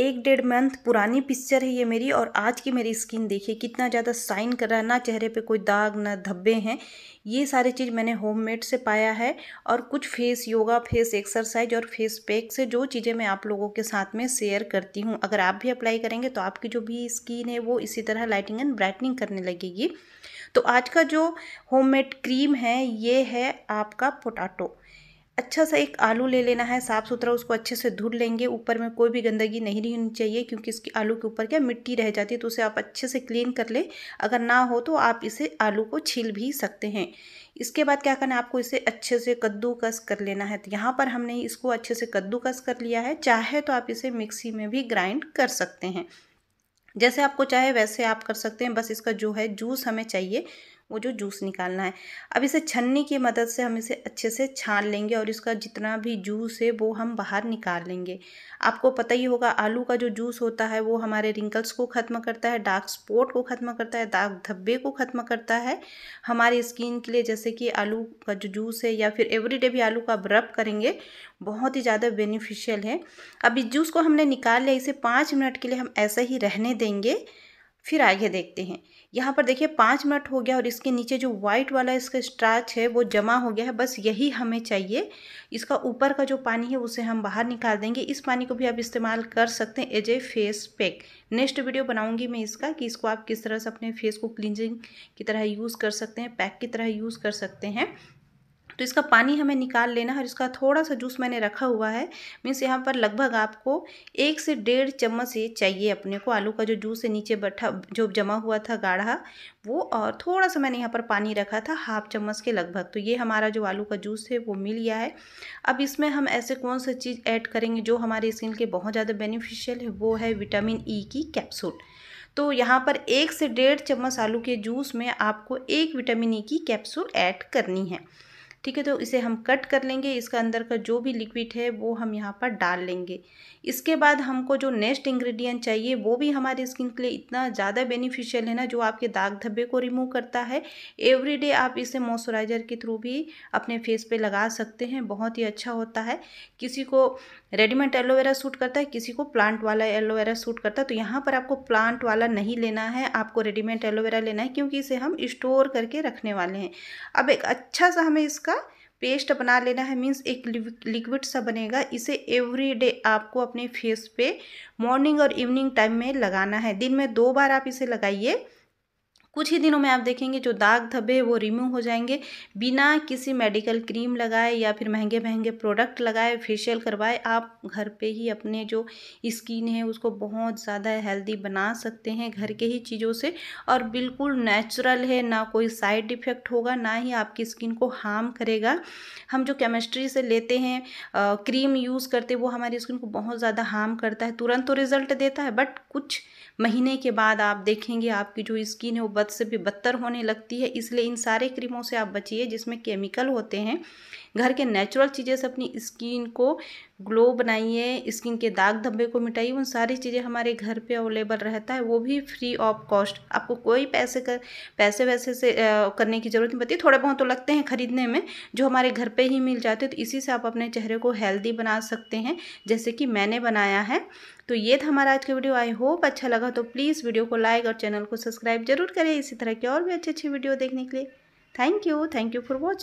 एक डेढ़ मंथ पुरानी पिक्चर है ये मेरी और आज की मेरी स्किन देखिए कितना ज़्यादा साइन कर रहा है ना चेहरे पे कोई दाग ना धब्बे हैं ये सारी चीज़ मैंने होममेड से पाया है और कुछ फेस योगा फेस एक्सरसाइज और फेस पैक से जो चीज़ें मैं आप लोगों के साथ में शेयर करती हूँ अगर आप भी अप्लाई करेंगे तो आपकी जो भी स्किन है वो इसी तरह लाइटिंग एंड ब्राइटनिंग करने लगेगी तो आज का जो होममेड क्रीम है ये है आपका पोटाटो अच्छा सा एक आलू ले लेना है साफ़ सुथरा उसको अच्छे से धुल लेंगे ऊपर में कोई भी गंदगी नहीं रहनी चाहिए क्योंकि इसके आलू के ऊपर क्या मिट्टी रह जाती है तो उसे आप अच्छे से क्लीन कर ले अगर ना हो तो आप इसे आलू को छील भी सकते हैं इसके बाद क्या करना है आपको इसे अच्छे से कद्दूकस कर लेना है तो यहाँ पर हमने इसको अच्छे से कद्दूकस कर लिया है चाहे तो आप इसे मिक्सी में भी ग्राइंड कर सकते हैं जैसे आपको चाहे वैसे आप कर सकते हैं बस इसका जो है जूस हमें चाहिए वो जो जूस निकालना है अब इसे छन्नी की मदद से हम इसे अच्छे से छान लेंगे और इसका जितना भी जूस है वो हम बाहर निकाल लेंगे आपको पता ही होगा आलू का जो जूस होता है वो हमारे रिंकल्स को ख़त्म करता है डार्क स्पॉट को ख़त्म करता है दाग धब्बे को ख़त्म करता है हमारी स्किन के लिए जैसे कि आलू का जो जूस है या फिर एवरी भी आलू का ब्रब करेंगे बहुत ही ज़्यादा बेनिफिशियल है अब इस जूस को हमने निकाल लिया इसे पाँच मिनट के लिए हम ऐसे ही रहने देंगे फिर आगे देखते हैं यहाँ पर देखिए पाँच मिनट हो गया और इसके नीचे जो वाइट वाला इसका स्ट्राच है वो जमा हो गया है बस यही हमें चाहिए इसका ऊपर का जो पानी है उसे हम बाहर निकाल देंगे इस पानी को भी आप इस्तेमाल कर सकते हैं as a face pack next video बनाऊंगी मैं इसका कि इसको आप किस तरह से अपने फेस को क्लिनजिंग की तरह यूज़ कर सकते हैं पैक की तरह यूज़ कर सकते हैं तो इसका पानी हमें निकाल लेना है और इसका थोड़ा सा जूस मैंने रखा हुआ है मीन्स यहाँ पर लगभग आपको एक से डेढ़ चम्मच ये चाहिए अपने को आलू का जो जूस है नीचे बैठा जो जमा हुआ था गाढ़ा वो और थोड़ा सा मैंने यहाँ पर पानी रखा था हाफ चम्मच के लगभग तो ये हमारा जो आलू का जूस है वो मिल गया है अब इसमें हम ऐसे कौन सा चीज़ ऐड करेंगे जो हमारे स्किन के बहुत ज़्यादा बेनिफिशियल है वो है विटामिन ई की कैप्सूल तो यहाँ पर एक से डेढ़ चम्मच आलू के जूस में आपको एक विटामिन ई की कैप्सूल ऐड करनी है ठीक है तो इसे हम कट कर लेंगे इसका अंदर का जो भी लिक्विड है वो हम यहाँ पर डाल लेंगे इसके बाद हमको जो नेक्स्ट इंग्रेडिएंट चाहिए वो भी हमारी स्किन के लिए इतना ज़्यादा बेनिफिशियल है ना जो आपके दाग धब्बे को रिमूव करता है एवरीडे आप इसे मॉइस्चराइज़र के थ्रू भी अपने फेस पे लगा सकते हैं बहुत ही अच्छा होता है किसी को रेडीमेड एलोवेरा सूट करता है किसी को प्लांट वाला एलोवेरा सूट करता है तो यहाँ पर आपको प्लांट वाला नहीं लेना है आपको रेडीमेड एलोवेरा लेना है क्योंकि इसे हम स्टोर करके रखने वाले हैं अब एक अच्छा सा हमें इसका पेस्ट बना लेना है मीन्स एक लिक्विड सा बनेगा इसे एवरी डे आपको अपने फेस पे मॉर्निंग और इवनिंग टाइम में लगाना है दिन में दो बार आप इसे लगाइए कुछ ही दिनों में आप देखेंगे जो दाग धब्बे वो रिमूव हो जाएंगे बिना किसी मेडिकल क्रीम लगाए या फिर महंगे महंगे प्रोडक्ट लगाए फेशियल करवाए आप घर पे ही अपने जो स्किन है उसको बहुत ज़्यादा हेल्दी बना सकते हैं घर के ही चीज़ों से और बिल्कुल नेचुरल है ना कोई साइड इफ़ेक्ट होगा ना ही आपकी स्किन को हार्म करेगा हम जो केमिस्ट्री से लेते हैं आ, क्रीम यूज़ करते वो हमारी स्किन को बहुत ज़्यादा हार्म करता है तुरंत तो रिज़ल्ट देता है बट कुछ महीने के बाद आप देखेंगे आपकी जो स्किन है वो बद से भी बदतर होने लगती है इसलिए इन सारे क्रीमों से आप बचिए जिसमें केमिकल होते हैं घर के नेचुरल चीज़ें से अपनी स्किन को ग्लो बनाइए स्किन के दाग धब्बे को मिटाइए उन सारी चीज़ें हमारे घर पे अवेलेबल रहता है वो भी फ्री ऑफ कॉस्ट आपको कोई पैसे कर पैसे वैसे से आ, करने की ज़रूरत नहीं पड़ती थोड़े बहुत तो लगते हैं ख़रीदने में जो हमारे घर पे ही मिल जाते हैं तो इसी से आप अपने चेहरे को हेल्दी बना सकते हैं जैसे कि मैंने बनाया है तो ये था हमारा आज का वीडियो आई होप अच्छा लगा तो प्लीज़ वीडियो को लाइक और चैनल को सब्सक्राइब जरूर करें इसी तरह के और भी अच्छे अच्छी वीडियो देखने के लिए thank you thank you for watching